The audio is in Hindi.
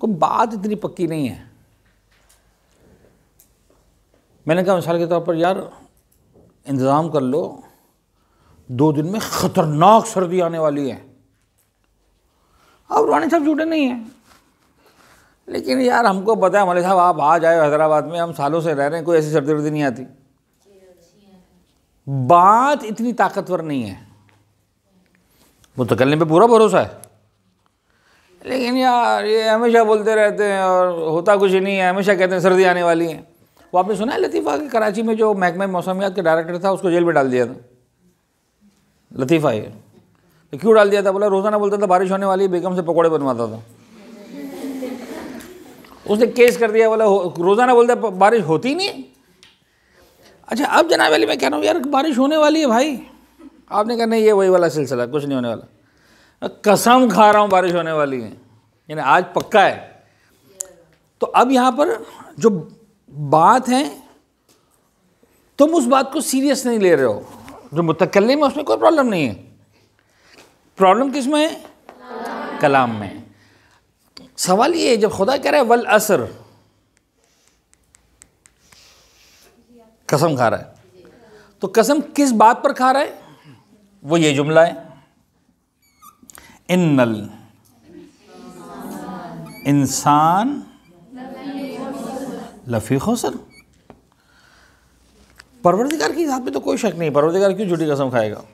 कोई बात इतनी पक्की नहीं है मैंने कहा मिसाल के तौर पर यार इंतज़ाम कर लो दो दिन में ख़तरनाक सर्दी आने वाली है अब रानी साहब जुटे नहीं हैं लेकिन यार हमको पता है मलिक साहब आप आ जाए हैदराबाद में हम सालों से रह रहे हैं कोई ऐसी सर्दी वर्दी नहीं आती बात इतनी ताकतवर नहीं है मुतकलम पे पूरा भरोसा है लेकिन यार ये हमेशा बोलते रहते हैं और होता कुछ नहीं है हमेशा कहते हैं सर्दी आने वाली है वो आपने सुना है लतीफ़ा कि कराची में जो महकमे मौसमियात के डायरेक्टर था उसको जेल में डाल दिया था लतीफ़ा ये तो क्यों डाल दिया था बोला रोज़ाना बोलता था बारिश होने वाली बेगम से पकौड़े बनवाता था उसने केस कर दिया बोला रोज़ाना बोलता बारिश होती नहीं अच्छा अब जनाब अली मैं कह रहा हूँ यार बारिश होने वाली है भाई आपने कहा नहीं ये वही वाला सिलसिला कुछ नहीं होने वाला कसम खा रहा हूँ बारिश होने वाली है यानी आज पक्का है तो अब यहाँ पर जो बात है तुम उस बात को सीरियस नहीं ले रहे हो जो मुतकल है उसमें कोई प्रॉब्लम नहीं है प्रॉब्लम किस में है कलाम में सवाल ये है जब खुदा कह रहा है वल असर कसम खा रहा है तो कसम किस बात पर खा रहा है वो ये जुमला है इन्नल इंसान लफी खसर परवरदिगार की जात में तो कोई शक नहीं परवरदिगार क्यों झूठी कसम खाएगा